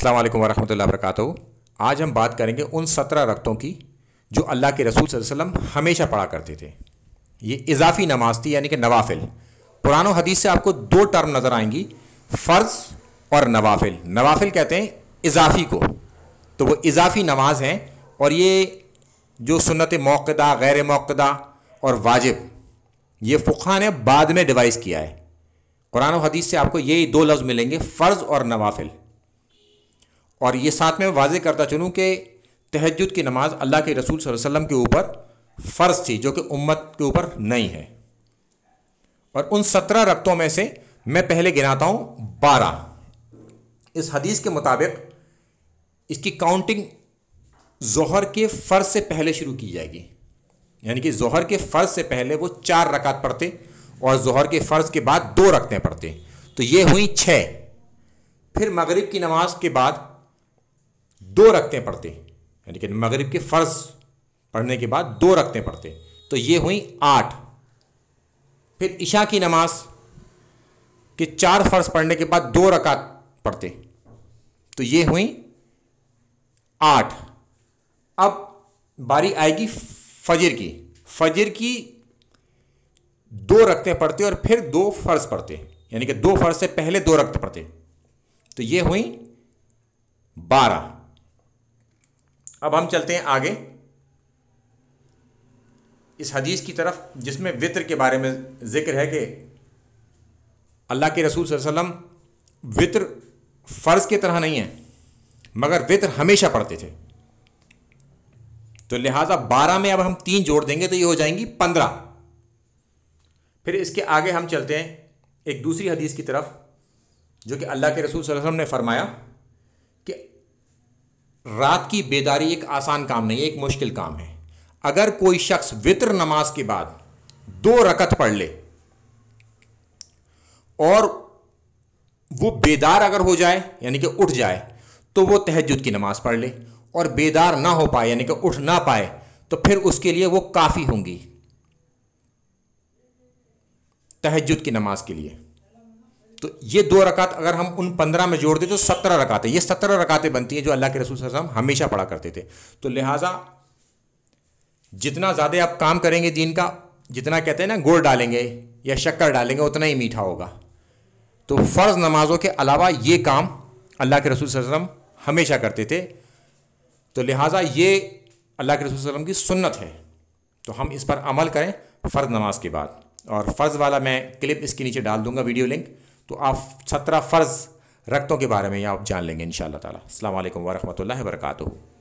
अल्लाम वरहमल वर्क आज हम बात करेंगे उन सत्रह रक्तों की जो अल्लाह के रसूल वसम हमेशा पढ़ा करते थे ये इजाफी नमाज थी यानी कि नवाफिल पुरानों हदीस से आपको दो टर्म नज़र आएंगी फ़र्ज़ और नवाफिल नवाफिल कहते हैं इजाफी को तो वो इजाफी नमाज हैं और ये जो सुनत मौकदा गैर मौकदा और वाजिब ये फ़ुखा ने बाद में डिवाइस किया है कुरान हदीस से आपको ये दो लफ्ज़ मिलेंगे फ़र्ज़ और नवाफिल और ये साथ में वाजे करता चलूँ कि तहजद की नमाज़ अल्लाह के रसूल वसम के ऊपर फ़र्ज़ थी जो कि उम्मत के ऊपर नहीं है और उन सत्रह रक्तों में से मैं पहले गिनाता हूँ बारह इस हदीस के मुताबिक इसकी काउंटिंग जहर के फ़र्ज से पहले शुरू की जाएगी यानी कि जहर के फ़र्ज से पहले वो चार रकात पढ़ते और जहर के फ़र्ज के बाद दो रकतें पढ़ते तो ये हुई छः फिर मगरिब की नमाज के बाद दो रखते पढ़ते यानी कि मगरिब के फ़र्ज पढ़ने के बाद दो रखते पढ़ते तो ये हुई आठ फिर ईशा की नमाज के चार फ़र्ज पढ़ने के बाद दो रकात पढ़ते तो ये हुई आठ अब बारी आएगी फजर की फजर की दो रखते पढ़ते और फिर दो फ़र्ज पढ़ते यानी कि दो फ़र्ज से पहले दो रक्त पढ़ते तो ये हुई बारह अब हम चलते हैं आगे इस हदीस की तरफ जिसमें वित्र के बारे में जिक्र है कि अल्लाह के रसूल वसम वित्र फ़र्ज़ के तरह नहीं है मगर वित्र हमेशा पढ़ते थे तो लिहाजा बारह में अब हम तीन जोड़ देंगे तो ये हो जाएंगी पंद्रह फिर इसके आगे हम चलते हैं एक दूसरी हदीस की तरफ जो कि अल्लाह के रसूल वसम ने फरमाया रात की बेदारी एक आसान काम नहीं है एक मुश्किल काम है अगर कोई शख्स वितर नमाज के बाद दो रकत पढ़ ले और वो बेदार अगर हो जाए यानी कि उठ जाए तो वो तहजद की नमाज पढ़ ले और बेदार ना हो पाए यानी कि उठ ना पाए तो फिर उसके लिए वो काफ़ी होंगी तहजद की नमाज के लिए तो ये दो रकात अगर हम उन पंद्रह में जोड़ दें तो सत्रह रकातें ये सत्रह रकातें बनती हैं जो अल्लाह के रसूल हम हमेशा पढ़ा करते थे तो लिहाजा जितना ज़्यादा आप काम करेंगे दीन का जितना कहते हैं ना गोल डालेंगे या शक्कर डालेंगे उतना ही मीठा होगा तो फ़र्ज़ नमाज़ों के अलावा ये काम अल्लाह के रसूल वसम हमेशा करते थे तो लिहाजा ये अल्लाह के रसूल वसम की सुन्नत है तो हम इस पर अमल करें फ़र्ज़ नमाज के बाद और फ़र्ज़ वाला मैं क्लिप इसके नीचे डाल दूंगा वीडियो लिंक तो आप सत्रह फ़र्ज़ रक्तों के बारे में आप जान लेंगे इन शाला तला वरहमल वर्का